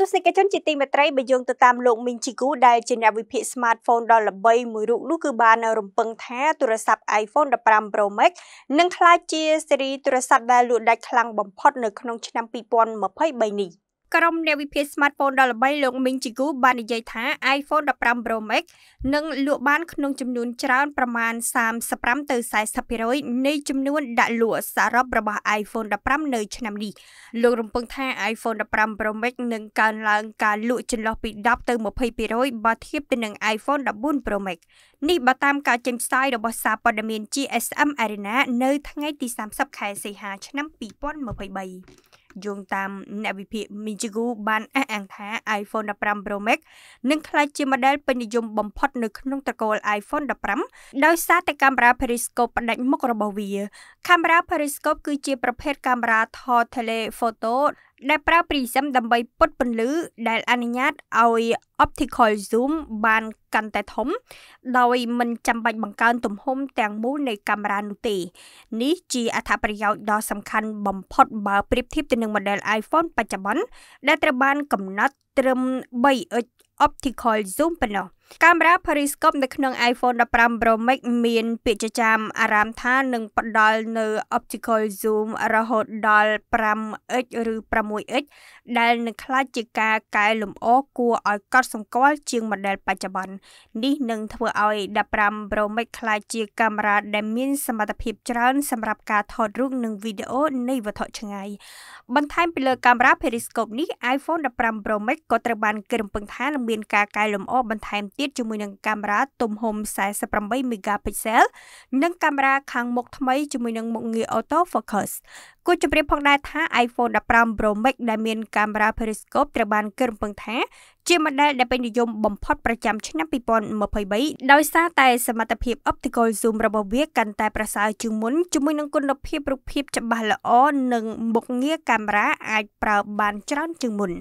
ទស្សនិកជនជាទីមេត្រីបើយោងទៅតាមលោកមីងជីគូដែលជាអ្នកវិភាគ smartphone ដ៏ល្បីមួយរូបនោះគឺបានរំពឹងថាទូរស័ព្ទ iPhone 15 Pro Max នឹងក្លាយជាស៊េរីទូរស័ព្ទដែលលក់ដាច់ខ្លាំងបំផុតនៅក្នុងឆ្នាំ2023នេះ។ក្រុមអ្នកវិភាគ smartphone ដ៏ល្បីលោក Ming Chi Gu បាននិយាយថា iPhone 15 Pro Max នឹងលក់បានក្នុងចំនួនច្រើនប្រមាណ35ទៅ40%នៃចំនួនដាក់លក់សរុបរបស់ iPhone 15នៅឆ្នាំនេះលោករំពឹងថា iPhone 15 Pro Max នឹងកើនឡើងការលក់ចន្លោះពី10ទៅ20%បើធៀបទៅនឹង iPhone 14 Pro Max នេះបើតាមការចេញផ្សាយរបស់សារព័ត៌មាន GSM Arena នៅថ្ងៃទី30ខែសីហាឆ្នាំ2023យោងតាមអ្នកវិភាគ Michigu បានអះអាងថា iPhone 15 Pro Max នឹងក្លាយជា model ពេញនិយមបំផុតនៅក្នុងត្រកូល iPhone 15ដោយសារតែកាមេរ៉ា periscope ផ្ដាច់មុខរបស់វាកាមេរ៉ា periscope គឺជាប្រភេទកាមេរ៉ាថត telephoto ដែលប្រើព្រីសឹមដើម្បីពត់ពន្លឺដែលអនុញ្ញាតឲ្យ optical zoom បានកាន់តែធំដោយមិនចាំបាច់បង្កើនទំហំទាំងមូលនៃកាមេរ៉ានោះទេនេះជាអត្ថប្រយោជន៍ដ៏សំខាន់បំផុតបើប្រៀបធៀបទៅនឹង model iPhone បច្ចុប្បន្នដែលត្រូវបានកំណត់ត្រឹម 3x optical zoom ប៉ុណ្ណោះកាមេរ៉ា Periscope នៅក្នុង iPhone 15 Pro Max មាន ពាក្យចចាមអារម្មណ៍ថានឹងផ្ដល់នៅ optical zoom រហូតដល់ 5x ឬ 6x ដែលនឹងខ្លាចជាការកែលម្អគួរឲ្យកត់សម្គាល់ជាង model បច្ចុប្បន្ននេះនឹងធ្វើឲ្យ15 Pro Max ខ្លាចជាកាមេរ៉ាដែលមាន សមត្ថភាពច្រើនសម្រាប់ការថតរូបនិងវីដេអូនៃវត្ថុឆ្ងាយបន្ថែមពីលើកាមេរ៉ា Periscope នេះ iPhone 15 Pro Max ក៏ត្រូវបានគេរំពឹងថានឹងមានការកែលម្អបន្ថែមទៀតជាមួយនឹងកាមេរ៉ាទំហំ48 megapixel និងកាមេរ៉ាខាងមុខថ្មីជាមួយនឹងមុខងារ auto focus គួរជម្រាបផងដែរថា iPhone 15 Pro Max ដែលមានកាមេរ៉ា periscope ត្រូវបានគេរំពឹងថាជា model ដែលពេញនិយមបំផុតប្រចាំឆ្នាំ2023ដោយសារតែសមត្ថភាព optical zoom របស់វាកាន់តែប្រសើរជាងមុនជាមួយនឹងគុណភាពរូបភាពច្បាស់ល្អនិងមុខងារកាមេរ៉ាអាចប្រើបានច្រើនជាងមុន